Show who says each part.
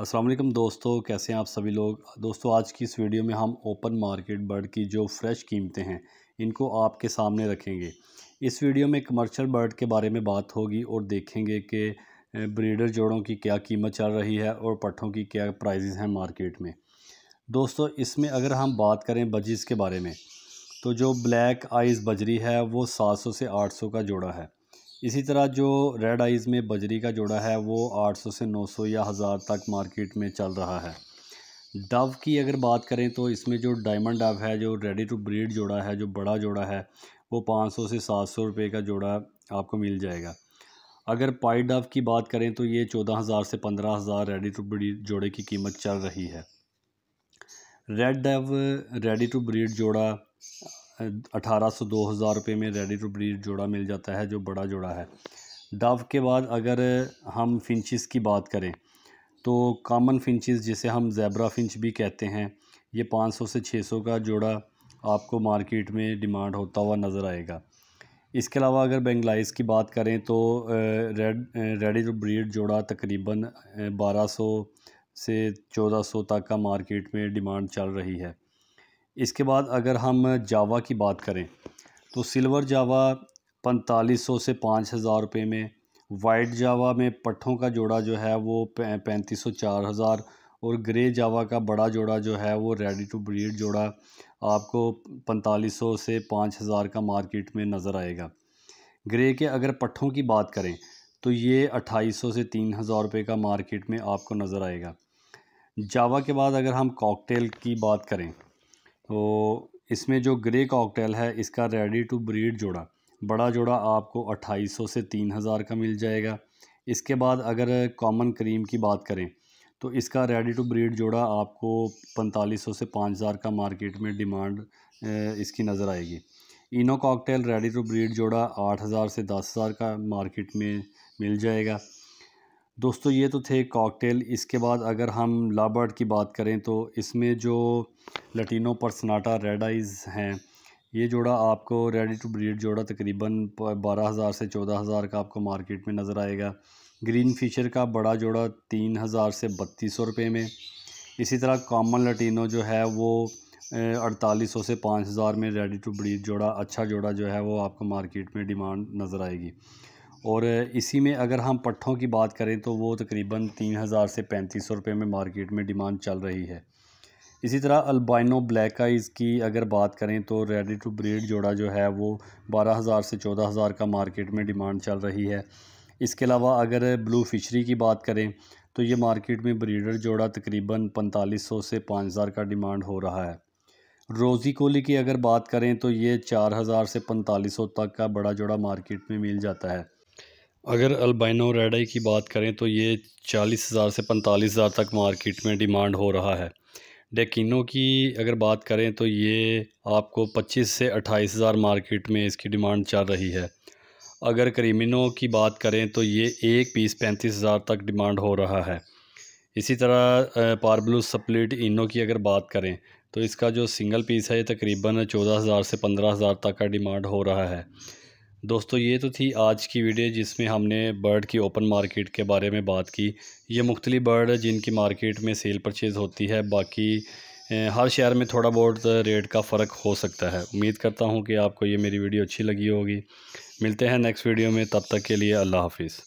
Speaker 1: असलम दोस्तों कैसे हैं आप सभी लोग दोस्तों आज की इस वीडियो में हम ओपन मार्केट बर्ड की जो फ्रेश कीमतें हैं इनको आपके सामने रखेंगे इस वीडियो में कमर्शियल बर्ड के बारे में बात होगी और देखेंगे कि ब्रीडर जोड़ों की क्या कीमत चल रही है और पट्ठों की क्या प्राइजेज़ हैं मार्केट में दोस्तों इसमें अगर हम बात करें बजीज़ के बारे में तो जो ब्लैक आइज़ बजरी है वो सात सौ से आठ सौ का जोड़ा है इसी तरह जो रेड आइज़ में बजरी का जोड़ा है वो 800 से 900 या हज़ार तक मार्केट में चल रहा है डव की अगर बात करें तो इसमें जो डायमंड डव है जो रेडी टू ब्रीड जोड़ा है जो बड़ा जोड़ा है वो 500 से 700 रुपए का जोड़ा आपको मिल जाएगा अगर पाई डव की बात करें तो ये 14000 से 15000 रेडी टू ब्रीड जोड़े की कीमत चल रही है red dove ready to breed जोड़ा अठारह सौ दो हज़ार रुपये में रेडी टू ब्रीड जोड़ा मिल जाता है जो बड़ा जोड़ा है डव के बाद अगर हम फिंचिस की बात करें तो कामन फिंचिस जिसे हम जैबरा फिंच भी कहते हैं ये पाँच सौ से छः सौ का जोड़ा आपको मार्केट में डिमांड होता हुआ नज़र आएगा इसके अलावा अगर बेंगलाइज की बात करें तो रेड रेडी टू ब्रीड जोड़ा तकरीबन बारह सौ से चौदह सौ तक का मार्केट में डिमांड चल रही है इसके बाद अगर हम जावा की बात करें तो सिल्वर जावा पैंतालीस सौ से पाँच हज़ार रुपये में वाइट जावा में पट्ठों का जोड़ा जो है वो पैंतीस सौ चार हज़ार और ग्रे जावा का बड़ा जोड़ा जो है वो रेडी टू ब्रीड जोड़ा आपको पैंतालीस सौ से पाँच हज़ार का मार्केट में नज़र आएगा ग्रे के अगर पट्ठों की बात करें तो ये अट्ठाईस सौ से तीन हज़ार रुपये का मार्केट में आपको नज़र आएगा जावा के बाद अगर हम कॉकटेल की बात करें तो इसमें जो ग्रे कॉकटेल है इसका रेडी टू ब्रीड जोड़ा बड़ा जोड़ा आपको 2800 से 3000 का मिल जाएगा इसके बाद अगर कॉमन क्रीम की बात करें तो इसका रेडी टू ब्रीड जोड़ा आपको 4500 से 5000 का मार्केट में डिमांड इसकी नज़र आएगी ino cockatiel ready to breed जोड़ा 8000 से 10000 का मार्केट में मिल जाएगा दोस्तों ये तो थे कॉकटेल इसके बाद अगर हम लाबर्ड की बात करें तो इसमें जो लटिनो परसनाटा रेड आइज़ हैं ये जोड़ा आपको रेडी टू ब्रीड जोड़ा तकरीबन बारह हज़ार से चौदह हज़ार का आपको मार्केट में नज़र आएगा ग्रीन फिशर का बड़ा जोड़ा तीन हज़ार से बत्तीस सौ रुपये में इसी तरह कॉमन लटिनो जो है वो अड़तालीस सौ से पाँच हज़ार में रेडी टू ब्रीड जोड़ा अच्छा जोड़ा जो है वो आपको मार्केट में डिमांड नज़र आएगी और इसी में अगर हम पट्ठों की बात करें तो वो तकरीबन तीन हज़ार से पैंतीस सौ रुपये में मार्केट में डिमांड चल रही है इसी तरह अल्बाइनो ब्लैक आइज़ की अगर बात करें तो रेडी टू ब्रीड जोड़ा जो है वो बारह हज़ार से चौदह हज़ार का मार्केट में डिमांड चल रही है इसके अलावा अगर ब्लू फिशरी की बात करें तो ये मार्केट में ब्रीडर जोड़ा तकरीबन पैंतालीस सौ से पाँच हज़ार का डिमांड हो रहा है रोज़ी कोली की अगर बात करें तो ये चार हज़ार से पैंतालीस सौ तक का बड़ा जोड़ा मार्केट में मिल जाता है अगर अल्बाइनो रेडाई की बात करें तो ये चालीस हज़ार से पैंतालीस हज़ार तक मार्केट में डिमांड हो रहा है डेकिनो की अगर बात करें तो ये आपको 25 से 28,000 मार्केट में इसकी डिमांड चल रही है अगर करीमिनो की बात करें तो ये एक पीस पैंतीस हज़ार तक डिमांड हो रहा है इसी तरह पारब्लू सप्लिट इनो की अगर बात करें तो इसका जो सिंगल पीस है ये तकरीबन चौदह हज़ार से पंद्रह हज़ार तक का डिमांड हो रहा है दोस्तों ये तो थी आज की वीडियो जिसमें हमने बर्ड की ओपन मार्केट के बारे में बात की ये मुख्तलि बर्ड जिनकी मार्केट में सेल परचेज़ होती है बाकी हर शहर में थोड़ा बहुत रेट का फ़र्क हो सकता है उम्मीद करता हूँ कि आपको ये मेरी वीडियो अच्छी लगी होगी मिलते हैं नेक्स्ट वीडियो में तब तक के लिए अल्लाह हाफिज़